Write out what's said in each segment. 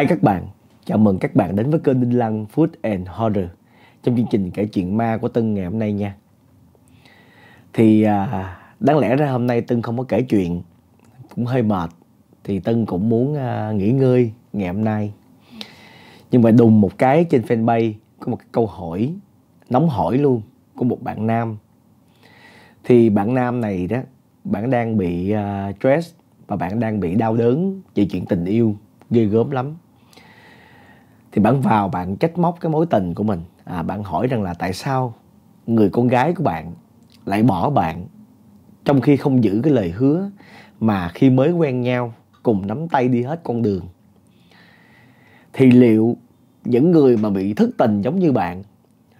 Hai các bạn, chào mừng các bạn đến với kênh Đinh Lăng Food and Horror trong chương trình kể chuyện ma của Tân ngày hôm nay nha. Thì à, đáng lẽ ra hôm nay Tân không có kể chuyện, cũng hơi mệt, thì Tân cũng muốn à, nghỉ ngơi ngày hôm nay. Nhưng mà đùng một cái trên fanpage có một cái câu hỏi nóng hỏi luôn của một bạn nam. Thì bạn nam này đó, bạn đang bị uh, stress và bạn đang bị đau đớn về chuyện tình yêu ghê gớm lắm thì bạn vào bạn trách móc cái mối tình của mình à, bạn hỏi rằng là tại sao người con gái của bạn lại bỏ bạn trong khi không giữ cái lời hứa mà khi mới quen nhau cùng nắm tay đi hết con đường thì liệu những người mà bị thất tình giống như bạn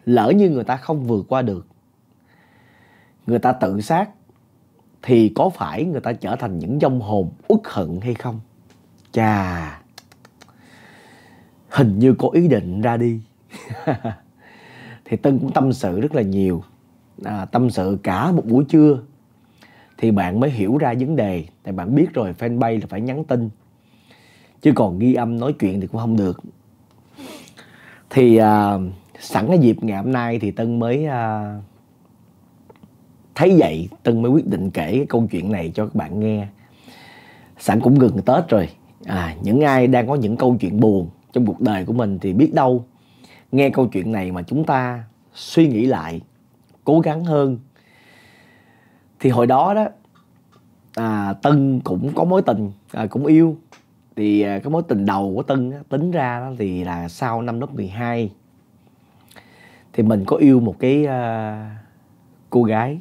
lỡ như người ta không vượt qua được người ta tự sát thì có phải người ta trở thành những dông hồn uất hận hay không chà hình như có ý định ra đi thì tân cũng tâm sự rất là nhiều à, tâm sự cả một buổi trưa thì bạn mới hiểu ra vấn đề tại bạn biết rồi fanpage là phải nhắn tin chứ còn ghi âm nói chuyện thì cũng không được thì à, sẵn cái dịp ngày hôm nay thì tân mới à, thấy vậy tân mới quyết định kể cái câu chuyện này cho các bạn nghe sẵn cũng gần tết rồi à, những ai đang có những câu chuyện buồn trong cuộc đời của mình thì biết đâu nghe câu chuyện này mà chúng ta suy nghĩ lại cố gắng hơn thì hồi đó đó à, tân cũng có mối tình à, cũng yêu thì à, cái mối tình đầu của tân á, tính ra đó thì là sau năm lớp 12 thì mình có yêu một cái à, cô gái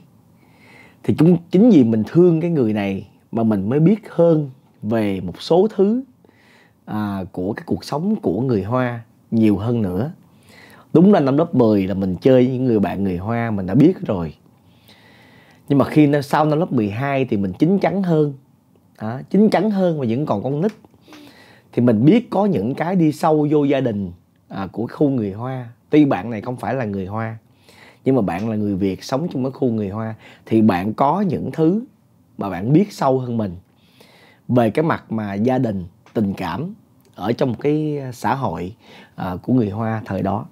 thì chúng chính vì mình thương cái người này mà mình mới biết hơn về một số thứ à, của cái cuộc sống của người hoa nhiều hơn nữa đúng là năm lớp 10 là mình chơi với những người bạn người hoa mình đã biết rồi nhưng mà khi sau năm lớp 12 thì mình chín chắn hơn à, chín chắn hơn và vẫn còn con nít thì mình biết có những cái đi sâu vô gia đình à, của khu người hoa tuy bạn này không phải là người hoa nhưng mà bạn là người việt sống trong cái khu người hoa thì bạn có những thứ mà bạn biết sâu hơn mình về cái mặt mà gia đình tình cảm ở trong cái ờ, xã hội à, của người hoa thời đó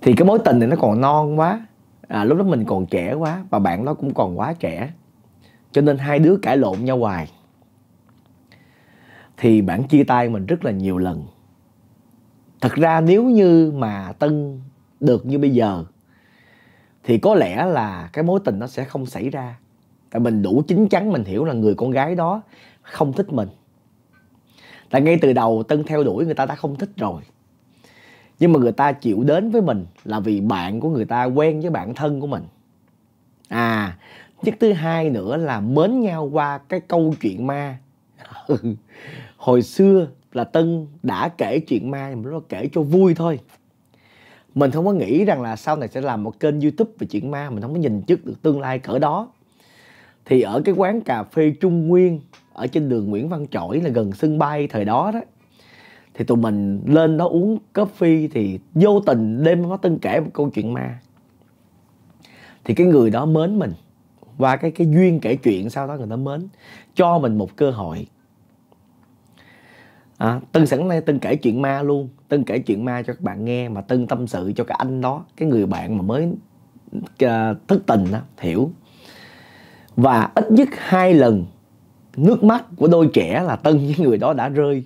thì cái mối tình này nó còn non quá à, lúc đó mình còn trẻ quá và bạn đó cũng còn quá trẻ cho nên hai đứa cãi lộn nhau hoài thì bạn chia tay mình rất là nhiều lần thật ra nếu như mà tân được như bây giờ thì có lẽ là cái mối tình nó sẽ không xảy ra tại mình đủ chín chắn mình hiểu là người con gái đó không thích mình tại ngay từ đầu tân theo đuổi người ta đã không thích rồi nhưng mà người ta chịu đến với mình là vì bạn của người ta quen với bản thân của mình à nhất thứ hai nữa là mến nhau qua cái câu chuyện ma hồi xưa là tân đã kể chuyện ma nhưng mà nó kể cho vui thôi mình không có nghĩ rằng là sau này sẽ làm một kênh youtube về chuyện ma mình không có nhìn trước được tương lai cỡ đó thì ở cái quán cà phê trung nguyên ở trên đường Nguyễn Văn Chỗi là gần sân bay thời đó đó thì tụi mình lên đó uống coffee thì vô tình đêm nó tân kể một câu chuyện ma thì cái người đó mến mình qua cái cái duyên kể chuyện sau đó người ta mến cho mình một cơ hội à, tân sẵn nay tân kể chuyện ma luôn tân kể chuyện ma cho các bạn nghe mà tân tâm sự cho cái anh đó cái người bạn mà mới uh, thức tình đó hiểu và ít nhất hai lần nước mắt của đôi trẻ là tân với người đó đã rơi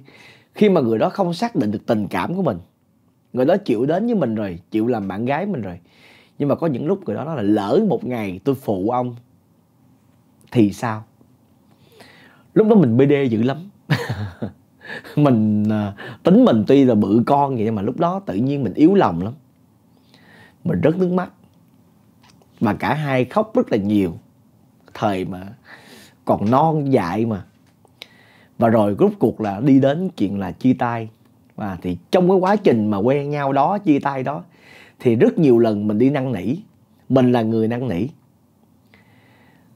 khi mà người đó không xác định được tình cảm của mình người đó chịu đến với mình rồi chịu làm bạn gái mình rồi nhưng mà có những lúc người đó nói là lỡ một ngày tôi phụ ông thì sao lúc đó mình bd dữ lắm mình à, tính mình tuy là bự con vậy mà lúc đó tự nhiên mình yếu lòng lắm mình rất nước mắt mà cả hai khóc rất là nhiều thời mà còn non dại mà và rồi rút cuộc là đi đến chuyện là chia tay và thì trong cái quá trình mà quen nhau đó chia tay đó thì rất nhiều lần mình đi năn nỉ mình là người năn nỉ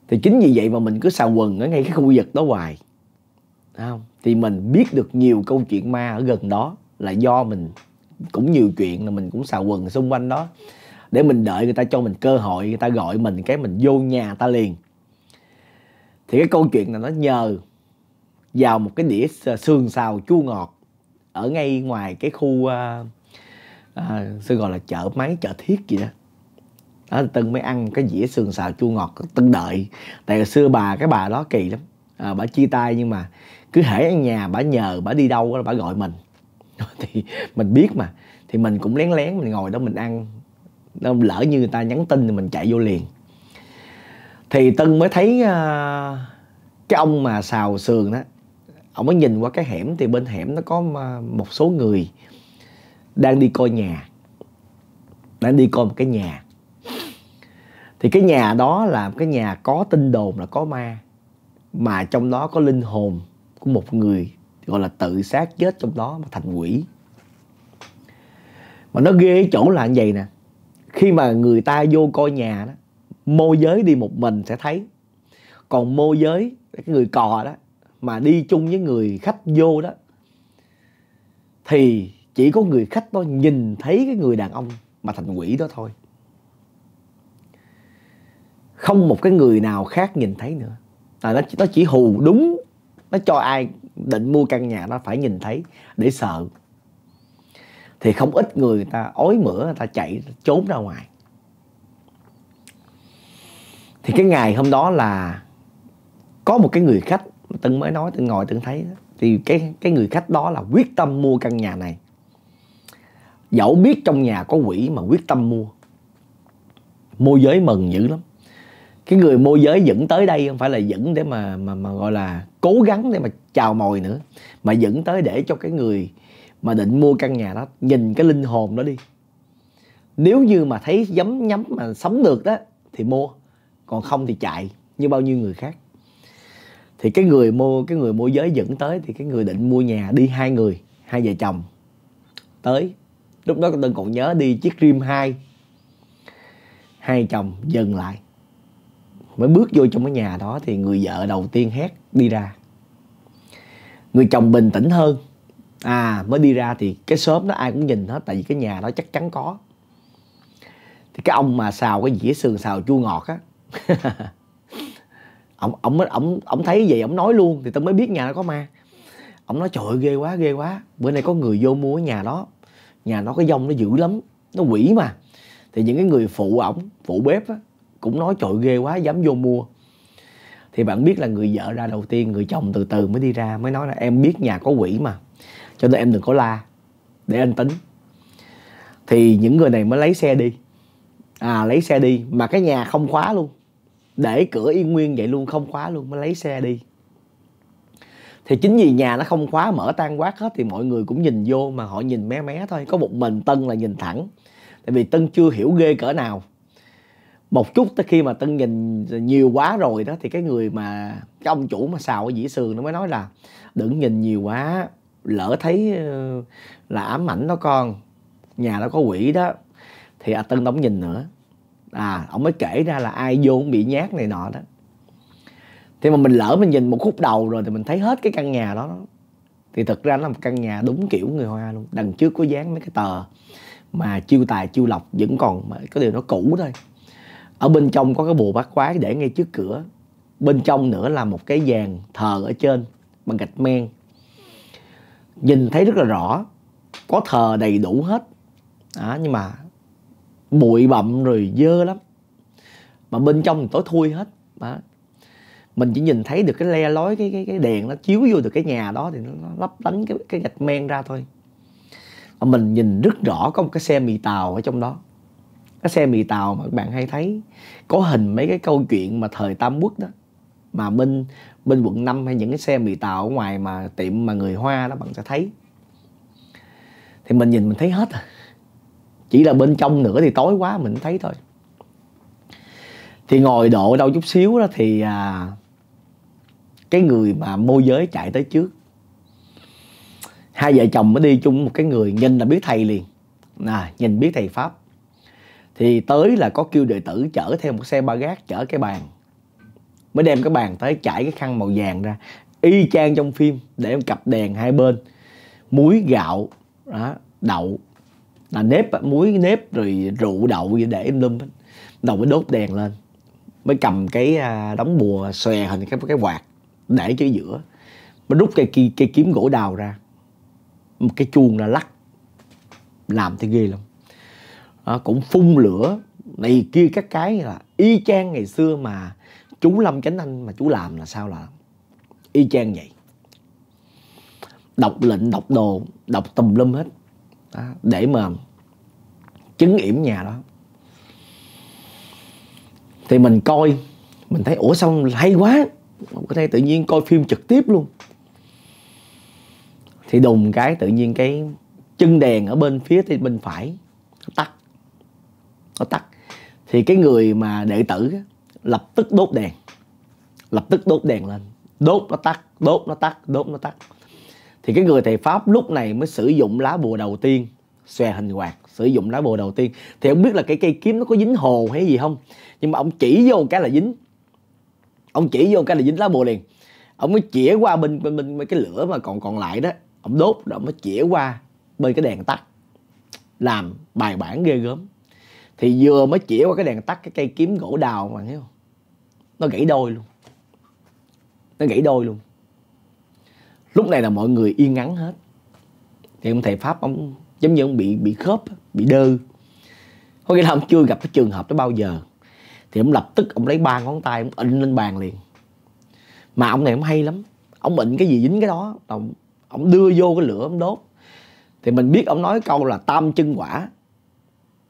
thì chính vì vậy mà mình cứ xào quần ở ngay cái khu vực đó hoài không thì mình biết được nhiều câu chuyện ma ở gần đó là do mình cũng nhiều chuyện là mình cũng xào quần xung quanh đó để mình đợi người ta cho mình cơ hội người ta gọi mình cái mình vô nhà ta liền thì cái câu chuyện là nó nhờ vào một cái đĩa xương xào chua ngọt ở ngay ngoài cái khu uh, à, sẽ gọi là chợ máy chợ thiết gì đó đó từng mới ăn cái dĩa sườn xào chua ngọt từng đợi tại hồi xưa bà cái bà đó kỳ lắm à, bà chia tay nhưng mà cứ hễ ở nhà bà nhờ bà đi đâu đó bà gọi mình thì mình biết mà thì mình cũng lén lén mình ngồi đó mình ăn đó, lỡ như người ta nhắn tin thì mình chạy vô liền thì tân mới thấy uh, cái ông mà xào sườn đó ông mới nhìn qua cái hẻm thì bên hẻm nó có một số người đang đi coi nhà đang đi coi một cái nhà thì cái nhà đó là một cái nhà có tin đồn là có ma mà trong đó có linh hồn của một người gọi là tự sát chết trong đó mà thành quỷ mà nó ghê chỗ là như vậy nè khi mà người ta vô coi nhà đó môi giới đi một mình sẽ thấy còn môi giới cái người cò đó mà đi chung với người khách vô đó thì chỉ có người khách đó nhìn thấy cái người đàn ông mà thành quỷ đó thôi không một cái người nào khác nhìn thấy nữa là nó, nó chỉ hù đúng nó cho ai định mua căn nhà nó phải nhìn thấy để sợ thì không ít người ta ói mửa người ta chạy trốn ra ngoài thì cái ngày hôm đó là có một cái người khách từng mới nói từng ngồi từng thấy thì cái cái người khách đó là quyết tâm mua căn nhà này dẫu biết trong nhà có quỷ mà quyết tâm mua môi giới mừng dữ lắm cái người môi giới dẫn tới đây không phải là dẫn để mà mà mà gọi là cố gắng để mà chào mồi nữa mà dẫn tới để cho cái người mà định mua căn nhà đó nhìn cái linh hồn đó đi nếu như mà thấy dám nhắm mà sống được đó thì mua còn không thì chạy như bao nhiêu người khác thì cái người mua cái người môi giới dẫn tới thì cái người định mua nhà đi hai người hai vợ chồng tới lúc đó tôi còn nhớ đi chiếc rim hai hai chồng dừng lại mới bước vô trong cái nhà đó thì người vợ đầu tiên hét đi ra người chồng bình tĩnh hơn à mới đi ra thì cái xóm đó ai cũng nhìn hết tại vì cái nhà đó chắc chắn có thì cái ông mà xào cái dĩa sườn xào chua ngọt á ổng ổng ổng ổng thấy vậy ổng nói luôn thì tao mới biết nhà nó có ma ổng nói trời ơi ghê quá ghê quá bữa nay có người vô mua cái nhà đó nhà nó cái dông nó dữ lắm nó quỷ mà thì những cái người phụ ổng phụ bếp á, cũng nói trời ghê quá dám vô mua thì bạn biết là người vợ ra đầu tiên người chồng từ từ mới đi ra mới nói là em biết nhà có quỷ mà cho nên em đừng có la để anh tính thì những người này mới lấy xe đi à lấy xe đi mà cái nhà không khóa luôn để cửa yên nguyên vậy luôn không khóa luôn mới lấy xe đi thì chính vì nhà nó không khóa mở tan quát hết thì mọi người cũng nhìn vô mà họ nhìn mé mé thôi có một mình tân là nhìn thẳng tại vì tân chưa hiểu ghê cỡ nào một chút tới khi mà tân nhìn nhiều quá rồi đó thì cái người mà cái ông chủ mà xào ở dĩ sườn nó mới nói là đừng nhìn nhiều quá lỡ thấy ờ, là ám ảnh đó con nhà nó có quỷ đó thì à tân đóng nhìn nữa à ông mới kể ra là ai vô cũng bị nhát này nọ đó thì mà mình lỡ mình nhìn một khúc đầu rồi thì mình thấy hết cái căn nhà đó thì thật ra nó là một căn nhà đúng kiểu người hoa luôn đằng trước có dán mấy cái tờ mà chiêu tài chiêu lộc vẫn còn có điều nó cũ thôi ở bên trong có cái bùa bát quái để ngay trước cửa bên trong nữa là một cái giàn thờ ở trên bằng gạch men nhìn thấy rất là rõ có thờ đầy đủ hết à, nhưng mà bụi bặm rồi dơ lắm mà bên trong tối thui hết mà mình chỉ nhìn thấy được cái le lói cái cái cái đèn nó chiếu vô được cái nhà đó thì nó, nó lấp lánh cái cái gạch men ra thôi mà mình nhìn rất rõ có một cái xe mì tàu ở trong đó cái xe mì tàu mà các bạn hay thấy có hình mấy cái câu chuyện mà thời tam quốc đó mà bên bên quận 5 hay những cái xe mì tàu ở ngoài mà tiệm mà người hoa đó bạn sẽ thấy thì mình nhìn mình thấy hết rồi à chỉ là bên trong nữa thì tối quá mình thấy thôi thì ngồi độ đâu chút xíu đó thì à, cái người mà môi giới chạy tới trước hai vợ chồng mới đi chung một cái người nhìn là biết thầy liền à, nhìn biết thầy pháp thì tới là có kêu đệ tử chở theo một xe ba gác chở cái bàn mới đem cái bàn tới trải cái khăn màu vàng ra y chang trong phim để em cặp đèn hai bên muối gạo đó, đậu là nếp muối nếp rồi rượu đậu gì để em lum hết đầu mới đốt đèn lên mới cầm cái à, đóng bùa xòe hình cái cái quạt để cho giữa mới rút cây, cây, cây kiếm gỗ đào ra một cái chuông là lắc làm thì ghê lắm à, cũng phun lửa này kia các cái là y chang ngày xưa mà chú lâm chánh anh mà chú làm là sao là y chang vậy đọc lệnh đọc đồ đọc tùm lum hết đó, để mà chứng yểm nhà đó thì mình coi mình thấy ủa xong hay quá có thể tự nhiên coi phim trực tiếp luôn thì đùng cái tự nhiên cái chân đèn ở bên phía thì bên phải nó tắt nó tắt thì cái người mà đệ tử lập tức đốt đèn lập tức đốt đèn lên đốt nó tắt đốt nó tắt đốt nó tắt thì cái người thầy pháp lúc này mới sử dụng lá bùa đầu tiên xòe hình quạt sử dụng lá bùa đầu tiên thì không biết là cái cây kiếm nó có dính hồ hay gì không nhưng mà ông chỉ vô cái là dính ông chỉ vô cái là dính lá bùa liền ông mới chĩa qua bên bên bên cái lửa mà còn còn lại đó ông đốt rồi ông mới chĩa qua bên cái đèn tắt làm bài bản ghê gớm thì vừa mới chĩa qua cái đèn tắt cái cây kiếm gỗ đào mà thấy không nó gãy đôi luôn nó gãy đôi luôn lúc này là mọi người yên ngắn hết thì ông thầy pháp ông giống như ông bị bị khớp bị đơ có nghĩa là ông chưa gặp cái trường hợp đó bao giờ thì ông lập tức ông lấy ba ngón tay ông in lên bàn liền mà ông này ông hay lắm ông bệnh cái gì dính cái đó ông, ông đưa vô cái lửa ông đốt thì mình biết ông nói câu là tam chân quả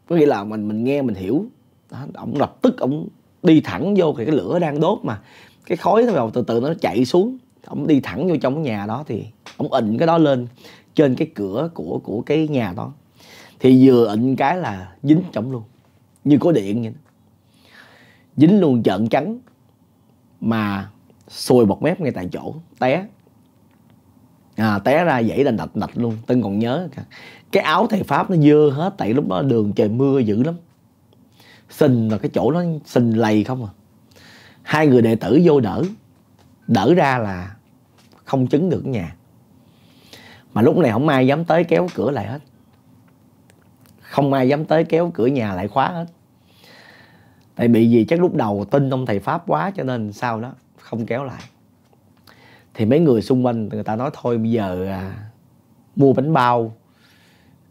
có nghĩa là mình mình nghe mình hiểu đó, ông lập tức ông đi thẳng vô thì cái lửa đang đốt mà cái khói nó từ từ nó chạy xuống ông đi thẳng vô trong cái nhà đó thì ông ịnh cái đó lên trên cái cửa của của cái nhà đó thì vừa ịnh cái là dính chổng luôn như có điện vậy dính luôn trận trắng mà sùi bọt mép ngay tại chỗ té à, té ra dãy đành đạch đạch luôn tân còn nhớ cái áo thầy pháp nó dơ hết tại lúc đó đường trời mưa dữ lắm sình là cái chỗ nó sình lầy không à hai người đệ tử vô đỡ đỡ ra là không chứng được nhà mà lúc này không ai dám tới kéo cửa lại hết không ai dám tới kéo cửa nhà lại khóa hết tại bị gì chắc lúc đầu tin ông thầy pháp quá cho nên sau đó không kéo lại thì mấy người xung quanh người ta nói thôi bây giờ à, mua bánh bao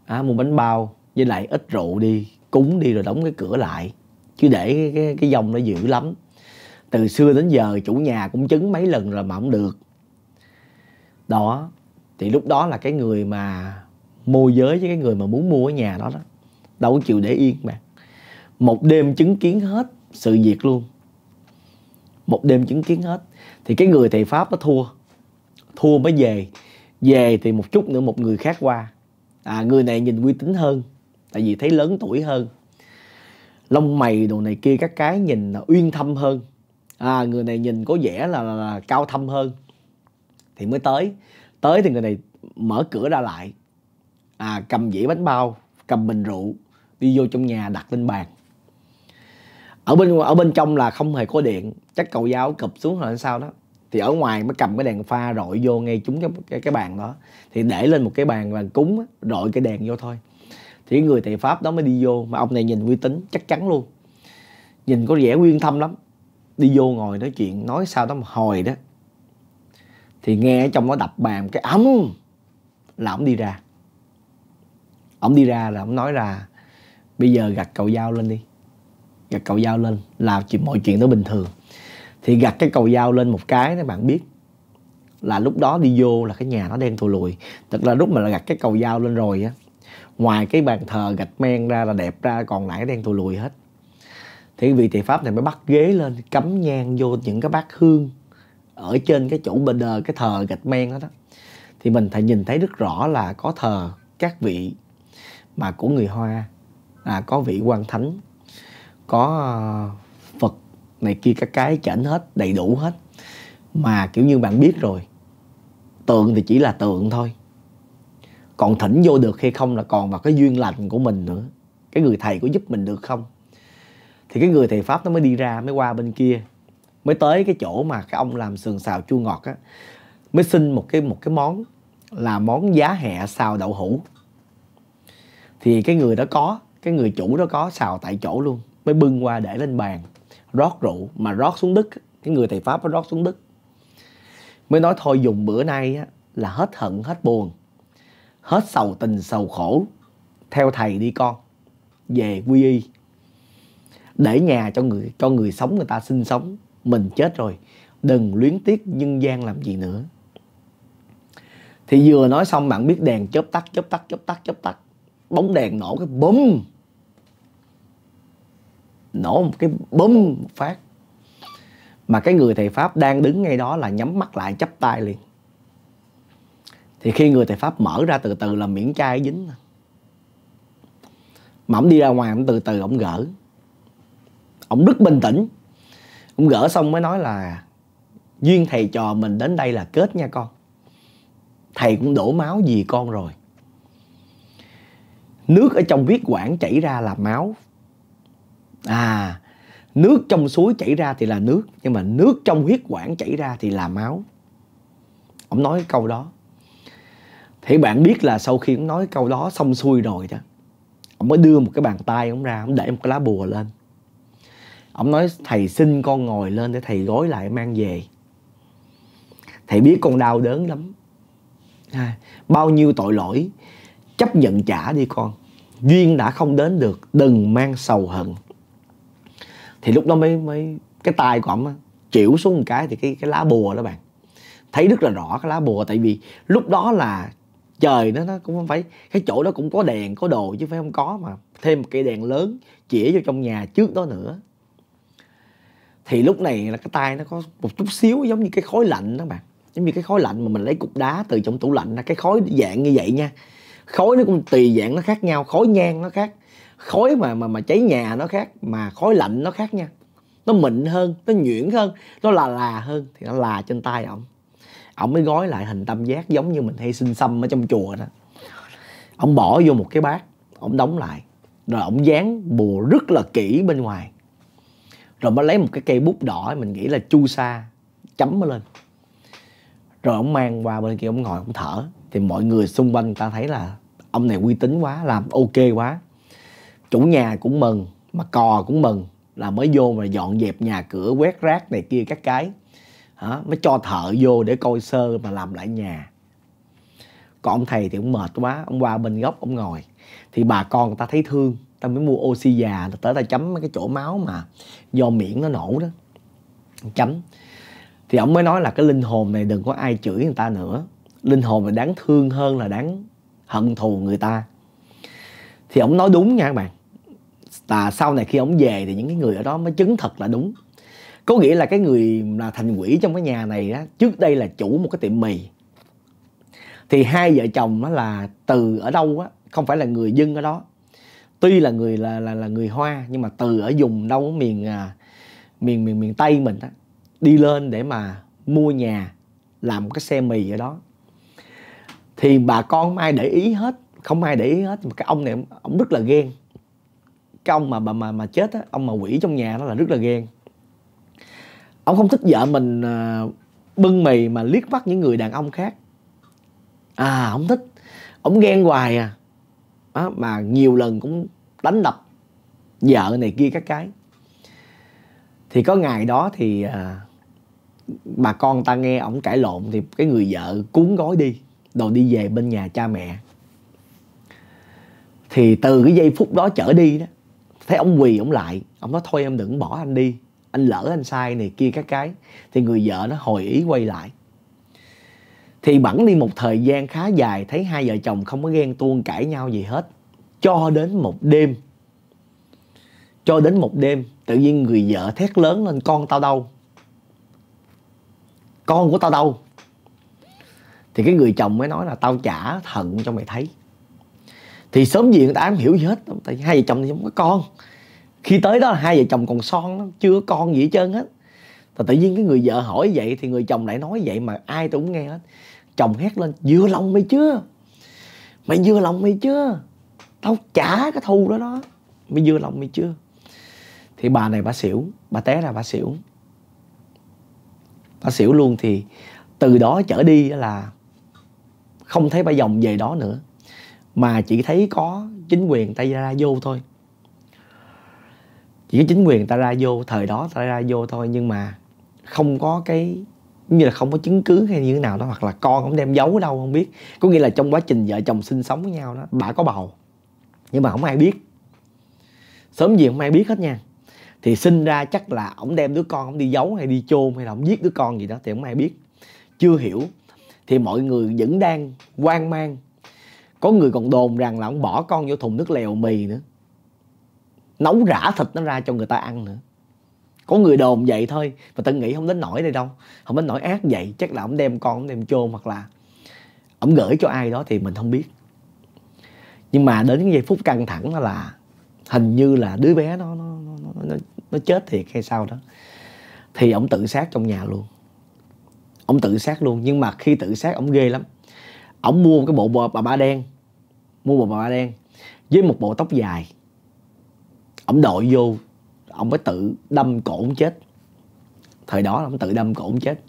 à, mua bánh bao với lại ít rượu đi cúng đi rồi đóng cái cửa lại chứ để cái cái dòng nó dữ lắm từ xưa đến giờ chủ nhà cũng chứng mấy lần rồi mà không được đó thì lúc đó là cái người mà môi giới với cái người mà muốn mua ở nhà đó đó đâu có chịu để yên mà một đêm chứng kiến hết sự việc luôn một đêm chứng kiến hết thì cái người thầy pháp nó thua thua mới về về thì một chút nữa một người khác qua à, người này nhìn uy tín hơn tại vì thấy lớn tuổi hơn lông mày đồ này kia các cái nhìn là uyên thâm hơn à, người này nhìn có vẻ là, là, là cao thâm hơn thì mới tới tới thì người này mở cửa ra lại à, cầm dĩa bánh bao cầm bình rượu đi vô trong nhà đặt lên bàn ở bên ở bên trong là không hề có điện chắc cầu giáo cụp xuống rồi sao đó thì ở ngoài mới cầm cái đèn pha rọi vô ngay chúng cái cái, cái bàn đó thì để lên một cái bàn bàn cúng rọi cái đèn vô thôi thì người thầy pháp đó mới đi vô mà ông này nhìn uy tín chắc chắn luôn nhìn có vẻ uyên thâm lắm đi vô ngồi nói chuyện nói sau đó một hồi đó thì nghe ở trong nó đập bàn cái ấm là ổng đi ra ổng đi ra là ổng nói là bây giờ gặt cầu dao lên đi gặt cầu dao lên là chuyện mọi chuyện nó bình thường thì gặt cái cầu dao lên một cái các bạn biết là lúc đó đi vô là cái nhà nó đen thù lùi thật là lúc mà là gặt cái cầu dao lên rồi á ngoài cái bàn thờ gạch men ra là đẹp ra còn lại đen thù lùi hết thì vị thị pháp này mới bắt ghế lên cắm nhang vô những cái bát hương ở trên cái chỗ bên đờ cái thờ gạch men đó đó thì mình phải nhìn thấy rất rõ là có thờ các vị mà của người hoa là có vị quan thánh có ờ, phật này kia các cái chảnh hết đầy đủ hết mà kiểu như bạn biết rồi tượng thì chỉ là tượng thôi còn thỉnh vô được hay không là còn vào cái duyên lành của mình nữa cái người thầy có giúp mình được không thì cái người thầy pháp nó mới đi ra mới qua bên kia mới tới cái chỗ mà cái ông làm sườn xào chua ngọt á mới xin một cái một cái món là món giá hẹ xào đậu hũ thì cái người đó có cái người chủ đó có xào tại chỗ luôn mới bưng qua để lên bàn rót rượu mà rót xuống đức cái người thầy pháp nó rót xuống đức mới nói thôi dùng bữa nay á, là hết hận hết buồn hết sầu tình sầu khổ theo thầy đi con về quy y để nhà cho người cho người sống người ta sinh sống mình chết rồi đừng luyến tiếc nhân gian làm gì nữa thì vừa nói xong bạn biết đèn chớp tắt chớp tắt chớp tắt chớp tắt bóng đèn nổ cái bấm nổ một cái bấm phát mà cái người thầy pháp đang đứng ngay đó là nhắm mắt lại chắp tay liền thì khi người thầy pháp mở ra từ từ là miễn chai dính mà ổng đi ra ngoài ổng từ từ ổng gỡ ông rất bình tĩnh ông gỡ xong mới nói là duyên thầy trò mình đến đây là kết nha con thầy cũng đổ máu vì con rồi nước ở trong huyết quản chảy ra là máu à nước trong suối chảy ra thì là nước nhưng mà nước trong huyết quản chảy ra thì là máu ông nói cái câu đó thì bạn biết là sau khi ông nói câu đó xong xuôi rồi đó ông mới đưa một cái bàn tay ông ra ông để một cái lá bùa lên ông nói thầy xin con ngồi lên để thầy gói lại mang về thầy biết con đau đớn lắm à, bao nhiêu tội lỗi chấp nhận trả đi con duyên đã không đến được đừng mang sầu hận thì lúc đó mới mới cái tay của ông chịu xuống một cái thì cái cái lá bùa đó bạn thấy rất là rõ cái lá bùa tại vì lúc đó là trời nó nó cũng không phải cái chỗ đó cũng có đèn có đồ chứ phải không có mà thêm một cây đèn lớn chĩa vô trong nhà trước đó nữa thì lúc này là cái tay nó có một chút xíu giống như cái khối lạnh đó bạn giống như cái khối lạnh mà mình lấy cục đá từ trong tủ lạnh là cái khối dạng như vậy nha khối nó cũng tùy dạng nó khác nhau khối nhang nó khác khối mà mà mà cháy nhà nó khác mà khối lạnh nó khác nha nó mịn hơn nó nhuyễn hơn nó là là hơn thì nó là trên tay ổng ổng mới gói lại hình tam giác giống như mình hay xin xăm ở trong chùa đó ổng bỏ vô một cái bát ổng đóng lại rồi ổng dán bùa rất là kỹ bên ngoài rồi mới lấy một cái cây bút đỏ mình nghĩ là chu sa chấm nó lên rồi ông mang qua bên kia ông ngồi ông thở thì mọi người xung quanh ta thấy là ông này uy tín quá làm ok quá chủ nhà cũng mừng mà cò cũng mừng là mới vô mà dọn dẹp nhà cửa quét rác này kia các cái hả mới cho thợ vô để coi sơ mà làm lại nhà còn ông thầy thì cũng mệt quá ông qua bên góc ông ngồi thì bà con người ta thấy thương ta mới mua oxy già tới ta chấm mấy cái chỗ máu mà do miệng nó nổ đó chấm thì ông mới nói là cái linh hồn này đừng có ai chửi người ta nữa linh hồn này đáng thương hơn là đáng hận thù người ta thì ông nói đúng nha các bạn là sau này khi ông về thì những cái người ở đó mới chứng thật là đúng có nghĩa là cái người là thành quỷ trong cái nhà này đó, trước đây là chủ một cái tiệm mì thì hai vợ chồng nó là từ ở đâu á không phải là người dân ở đó tuy là người là là, là người hoa nhưng mà từ ở vùng đâu miền à, miền miền miền tây mình đó, đi lên để mà mua nhà làm cái xe mì ở đó thì bà con không ai để ý hết không ai để ý hết mà cái ông này ông rất là ghen cái ông mà bà mà, mà chết á ông mà quỷ trong nhà đó là rất là ghen ông không thích vợ mình à, bưng mì mà liếc mắt những người đàn ông khác à ông thích ông ghen hoài à đó, mà nhiều lần cũng đánh đập vợ này kia các cái thì có ngày đó thì à, bà con ta nghe ổng cãi lộn thì cái người vợ cuốn gói đi rồi đi về bên nhà cha mẹ thì từ cái giây phút đó trở đi đó thấy ông quỳ ông lại ông nói thôi em đừng bỏ anh đi anh lỡ anh sai này kia các cái thì người vợ nó hồi ý quay lại thì bẵng đi một thời gian khá dài thấy hai vợ chồng không có ghen tuông cãi nhau gì hết cho đến một đêm cho đến một đêm tự nhiên người vợ thét lớn lên con tao đâu con của tao đâu thì cái người chồng mới nói là tao trả thận cho mày thấy thì sớm gì người ta ám hiểu gì hết tại hai vợ chồng thì không có con khi tới đó hai vợ chồng còn son lắm chưa có con gì hết trơn hết và tự nhiên cái người vợ hỏi vậy thì người chồng lại nói vậy mà ai tôi cũng nghe hết chồng hét lên vừa lòng mày chưa mày vừa lòng mày chưa tao trả cái thu đó đó mày vừa lòng mày chưa thì bà này bà xỉu bà té ra bà xỉu bà xỉu luôn thì từ đó trở đi là không thấy bà dòng về đó nữa mà chỉ thấy có chính quyền tay ra vô thôi chỉ có chính quyền ta ra vô thời đó ta ra vô thôi nhưng mà không có cái như là không có chứng cứ hay như thế nào đó hoặc là con không đem giấu đâu không biết có nghĩa là trong quá trình vợ chồng sinh sống với nhau đó bà có bầu nhưng mà không ai biết sớm gì không ai biết hết nha thì sinh ra chắc là ổng đem đứa con ổng đi giấu hay đi chôn hay là ổng giết đứa con gì đó thì không ai biết chưa hiểu thì mọi người vẫn đang hoang mang có người còn đồn rằng là ổng bỏ con vô thùng nước lèo mì nữa nấu rã thịt nó ra cho người ta ăn nữa có người đồn vậy thôi mà tự nghĩ không đến nổi đây đâu không đến nổi ác vậy chắc là ổng đem con ổng đem chôn hoặc là ổng gửi cho ai đó thì mình không biết nhưng mà đến cái giây phút căng thẳng đó là hình như là đứa bé nó nó nó, nó chết thiệt hay sao đó thì ông tự sát trong nhà luôn ông tự sát luôn nhưng mà khi tự sát ông ghê lắm ông mua cái bộ bà ba đen mua bộ bà ba đen với một bộ tóc dài ông đội vô ông mới tự đâm cổ ông chết thời đó ông tự đâm cổ ông chết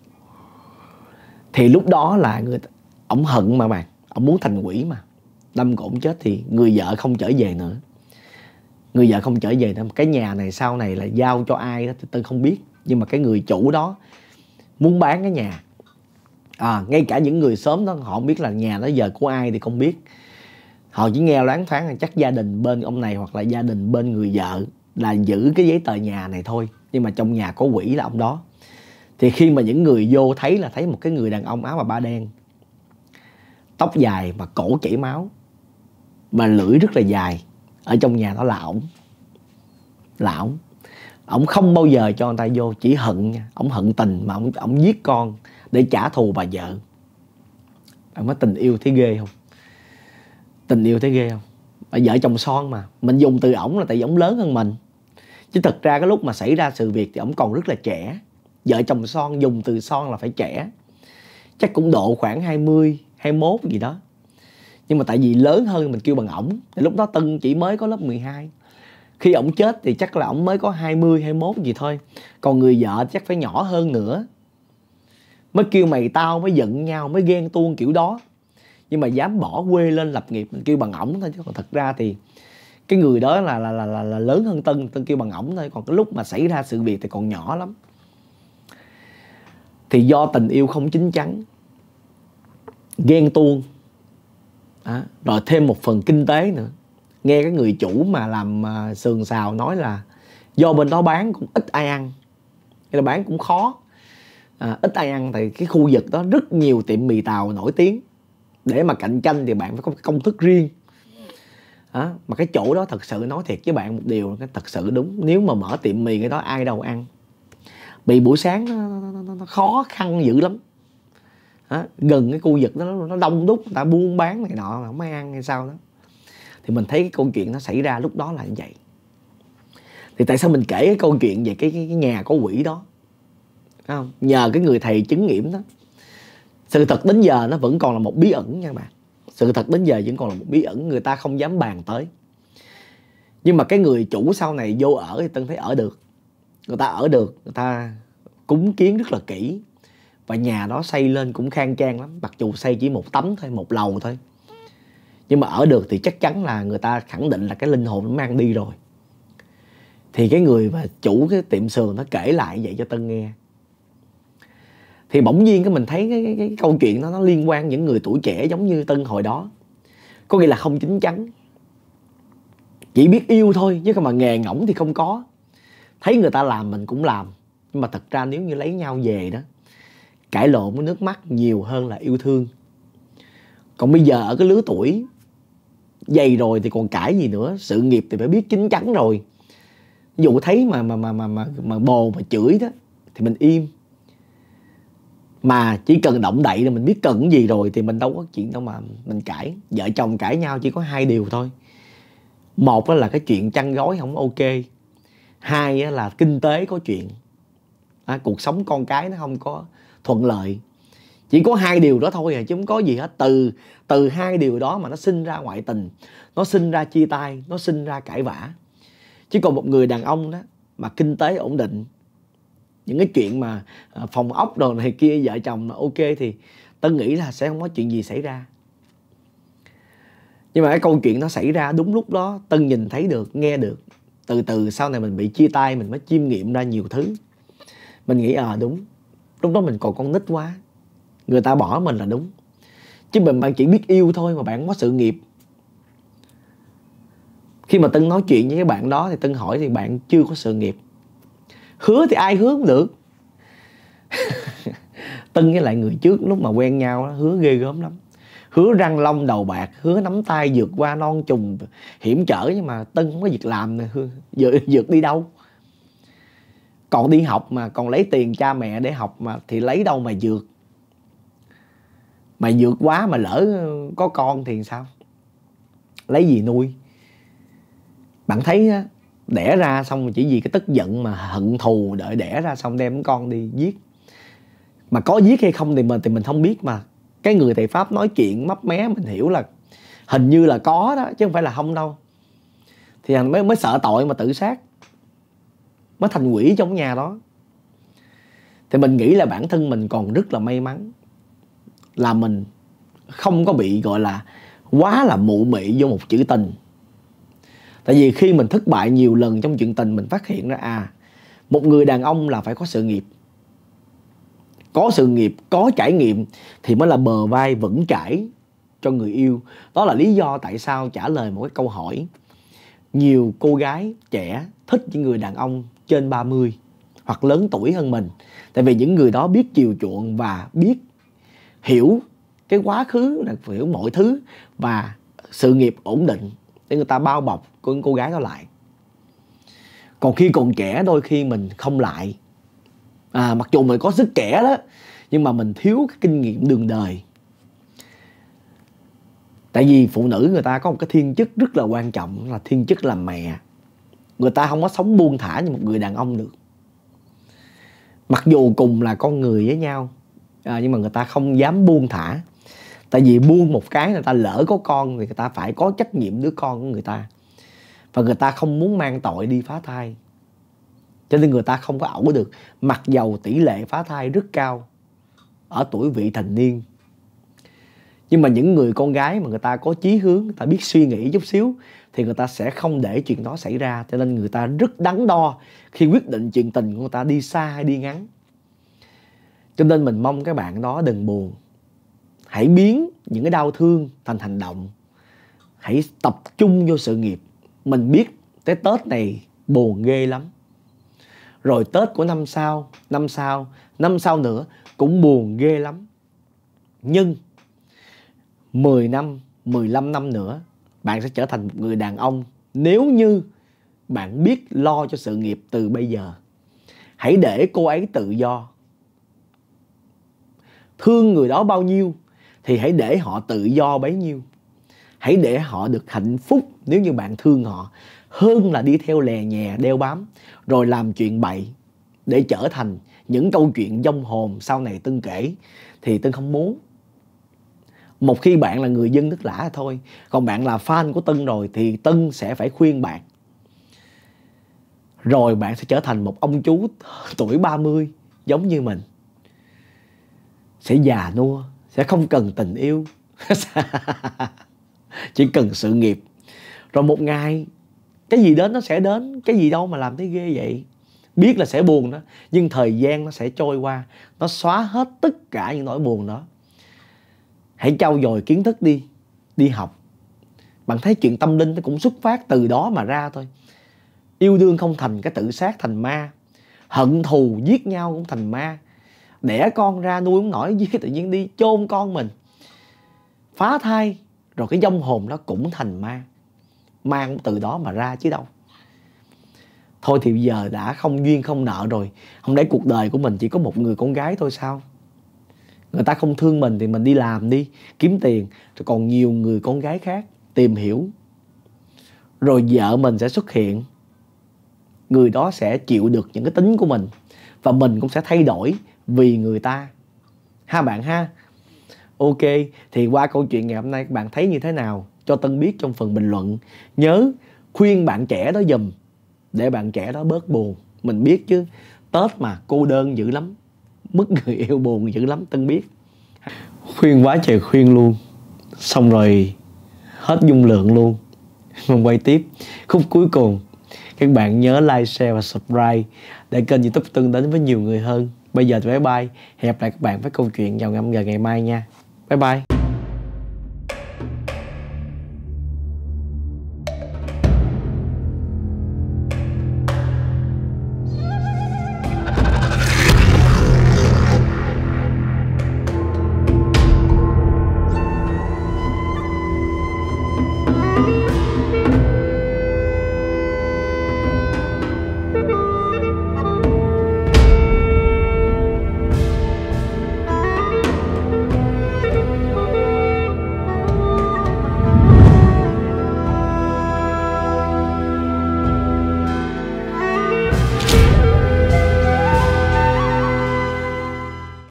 thì lúc đó là người ông hận mà bạn ông muốn thành quỷ mà đâm cổ chết thì người vợ không trở về nữa người vợ không trở về nữa cái nhà này sau này là giao cho ai đó thì tôi không biết nhưng mà cái người chủ đó muốn bán cái nhà à, ngay cả những người sớm đó họ không biết là nhà đó giờ của ai thì không biết họ chỉ nghe loáng thoáng là chắc gia đình bên ông này hoặc là gia đình bên người vợ là giữ cái giấy tờ nhà này thôi nhưng mà trong nhà có quỷ là ông đó thì khi mà những người vô thấy là thấy một cái người đàn ông áo mà ba đen tóc dài mà cổ chảy máu mà lưỡi rất là dài ở trong nhà nó là ổng là ổng ổng không bao giờ cho người ta vô chỉ hận nha ổng hận tình mà ổng ổng giết con để trả thù bà vợ ổng nói tình yêu thấy ghê không tình yêu thấy ghê không bà vợ chồng son mà mình dùng từ ổng là tại vì ổng lớn hơn mình chứ thật ra cái lúc mà xảy ra sự việc thì ổng còn rất là trẻ vợ chồng son dùng từ son là phải trẻ chắc cũng độ khoảng 20, 21 gì đó nhưng mà tại vì lớn hơn mình kêu bằng ổng thì lúc đó tân chỉ mới có lớp 12 khi ổng chết thì chắc là ổng mới có 20, 21 gì thôi còn người vợ chắc phải nhỏ hơn nữa mới kêu mày tao mới giận nhau mới ghen tuông kiểu đó nhưng mà dám bỏ quê lên lập nghiệp mình kêu bằng ổng thôi chứ còn thật ra thì cái người đó là là là là, là lớn hơn tân tân kêu bằng ổng thôi còn cái lúc mà xảy ra sự việc thì còn nhỏ lắm thì do tình yêu không chín chắn ghen tuông à, rồi thêm một phần kinh tế nữa nghe cái người chủ mà làm uh, sườn xào nói là do bên đó bán cũng ít ai ăn hay là bán cũng khó à, ít ai ăn thì cái khu vực đó rất nhiều tiệm mì tàu nổi tiếng để mà cạnh tranh thì bạn phải có công thức riêng à, mà cái chỗ đó thật sự nói thiệt với bạn một điều thật sự đúng nếu mà mở tiệm mì cái đó ai đâu ăn mì buổi sáng nó, nó, nó, nó khó khăn dữ lắm đó, gần cái khu vực đó nó đông đúc người ta buôn bán này nọ mà không ai ăn hay sao đó thì mình thấy cái câu chuyện nó xảy ra lúc đó là như vậy thì tại sao mình kể cái câu chuyện về cái, cái, cái nhà có quỷ đó không? nhờ cái người thầy chứng nghiệm đó sự thật đến giờ nó vẫn còn là một bí ẩn nha bạn sự thật đến giờ vẫn còn là một bí ẩn người ta không dám bàn tới nhưng mà cái người chủ sau này vô ở thì tân thấy ở được người ta ở được người ta cúng kiến rất là kỹ và nhà đó xây lên cũng khang trang lắm mặc dù xây chỉ một tấm thôi một lầu thôi nhưng mà ở được thì chắc chắn là người ta khẳng định là cái linh hồn nó mang đi rồi thì cái người mà chủ cái tiệm sườn nó kể lại vậy cho tân nghe thì bỗng nhiên cái mình thấy cái, cái, cái câu chuyện đó nó liên quan những người tuổi trẻ giống như tân hồi đó có nghĩa là không chính chắn chỉ biết yêu thôi chứ không mà nghề ngỗng thì không có thấy người ta làm mình cũng làm nhưng mà thật ra nếu như lấy nhau về đó cãi lộn với nước mắt nhiều hơn là yêu thương còn bây giờ ở cái lứa tuổi dày rồi thì còn cãi gì nữa sự nghiệp thì phải biết chín chắn rồi ví dụ thấy mà mà mà mà mà, mà bồ mà chửi đó thì mình im mà chỉ cần động đậy là mình biết cần cái gì rồi thì mình đâu có chuyện đâu mà mình cãi vợ chồng cãi nhau chỉ có hai điều thôi một là cái chuyện chăn gói không ok hai là kinh tế có chuyện à, cuộc sống con cái nó không có thuận lợi chỉ có hai điều đó thôi à chứ không có gì hết từ từ hai điều đó mà nó sinh ra ngoại tình nó sinh ra chia tay nó sinh ra cãi vã chứ còn một người đàn ông đó mà kinh tế ổn định những cái chuyện mà à, phòng ốc đồ này kia vợ chồng là ok thì tân nghĩ là sẽ không có chuyện gì xảy ra nhưng mà cái câu chuyện nó xảy ra đúng lúc đó tân nhìn thấy được nghe được từ từ sau này mình bị chia tay mình mới chiêm nghiệm ra nhiều thứ mình nghĩ à đúng lúc đó mình còn con nít quá người ta bỏ mình là đúng chứ mình bạn chỉ biết yêu thôi mà bạn không có sự nghiệp khi mà tân nói chuyện với các bạn đó thì tân hỏi thì bạn chưa có sự nghiệp hứa thì ai hứa cũng được tân với lại người trước lúc mà quen nhau đó, hứa ghê gớm lắm hứa răng long đầu bạc hứa nắm tay vượt qua non trùng hiểm trở nhưng mà tân không có việc làm nè vượt, vượt đi đâu còn đi học mà còn lấy tiền cha mẹ để học mà thì lấy đâu mà dược mà dược quá mà lỡ có con thì sao lấy gì nuôi bạn thấy á, đẻ ra xong chỉ vì cái tức giận mà hận thù đợi đẻ ra xong đem con đi giết mà có giết hay không thì mình thì mình không biết mà cái người thầy pháp nói chuyện mấp mé mình hiểu là hình như là có đó chứ không phải là không đâu thì anh mới mới sợ tội mà tự sát mới thành quỷ trong nhà đó thì mình nghĩ là bản thân mình còn rất là may mắn là mình không có bị gọi là quá là mụ mị vô một chữ tình tại vì khi mình thất bại nhiều lần trong chuyện tình mình phát hiện ra à một người đàn ông là phải có sự nghiệp có sự nghiệp có trải nghiệm thì mới là bờ vai vững chãi cho người yêu đó là lý do tại sao trả lời một cái câu hỏi nhiều cô gái trẻ thích những người đàn ông trên 30 hoặc lớn tuổi hơn mình. Tại vì những người đó biết chiều chuộng và biết hiểu cái quá khứ, hiểu mọi thứ và sự nghiệp ổn định để người ta bao bọc con cô gái đó lại. Còn khi còn trẻ đôi khi mình không lại. À, mặc dù mình có sức trẻ đó nhưng mà mình thiếu cái kinh nghiệm đường đời tại vì phụ nữ người ta có một cái thiên chức rất là quan trọng là thiên chức làm mẹ người ta không có sống buông thả như một người đàn ông được mặc dù cùng là con người với nhau à, nhưng mà người ta không dám buông thả tại vì buông một cái người ta lỡ có con thì người ta phải có trách nhiệm đứa con của người ta và người ta không muốn mang tội đi phá thai cho nên người ta không có ẩu được mặc dầu tỷ lệ phá thai rất cao ở tuổi vị thành niên nhưng mà những người con gái mà người ta có chí hướng người ta biết suy nghĩ chút xíu thì người ta sẽ không để chuyện đó xảy ra cho nên người ta rất đắn đo khi quyết định chuyện tình của người ta đi xa hay đi ngắn cho nên mình mong các bạn đó đừng buồn hãy biến những cái đau thương thành hành động hãy tập trung vô sự nghiệp mình biết tới tết này buồn ghê lắm rồi tết của năm sau năm sau năm sau nữa cũng buồn ghê lắm nhưng 10 năm 15 năm nữa bạn sẽ trở thành một người đàn ông nếu như bạn biết lo cho sự nghiệp từ bây giờ hãy để cô ấy tự do thương người đó bao nhiêu thì hãy để họ tự do bấy nhiêu hãy để họ được hạnh phúc nếu như bạn thương họ hơn là đi theo lè nhè đeo bám rồi làm chuyện bậy để trở thành những câu chuyện dông hồn sau này tân kể thì tân không muốn một khi bạn là người dân nước lã thôi còn bạn là fan của tân rồi thì tân sẽ phải khuyên bạn rồi bạn sẽ trở thành một ông chú tuổi 30 giống như mình sẽ già nua sẽ không cần tình yêu chỉ cần sự nghiệp rồi một ngày cái gì đến nó sẽ đến cái gì đâu mà làm thấy ghê vậy biết là sẽ buồn đó nhưng thời gian nó sẽ trôi qua nó xóa hết tất cả những nỗi buồn đó hãy trau dồi kiến thức đi đi học bạn thấy chuyện tâm linh nó cũng xuất phát từ đó mà ra thôi yêu đương không thành cái tự sát thành ma hận thù giết nhau cũng thành ma đẻ con ra nuôi không nổi giết tự nhiên đi chôn con mình phá thai rồi cái dông hồn nó cũng thành ma mang từ đó mà ra chứ đâu thôi thì giờ đã không duyên không nợ rồi không lẽ cuộc đời của mình chỉ có một người con gái thôi sao người ta không thương mình thì mình đi làm đi kiếm tiền rồi còn nhiều người con gái khác tìm hiểu rồi vợ mình sẽ xuất hiện người đó sẽ chịu được những cái tính của mình và mình cũng sẽ thay đổi vì người ta ha bạn ha ok thì qua câu chuyện ngày hôm nay bạn thấy như thế nào cho tân biết trong phần bình luận nhớ khuyên bạn trẻ đó giùm để bạn trẻ đó bớt buồn mình biết chứ tết mà cô đơn dữ lắm mất người yêu buồn dữ lắm tân biết khuyên quá trời khuyên luôn xong rồi hết dung lượng luôn mình quay tiếp khúc cuối cùng các bạn nhớ like share và subscribe để kênh youtube tương đến với nhiều người hơn bây giờ thì bye bye hẹn gặp lại các bạn với câu chuyện vào ngày, ngày mai nha bye bye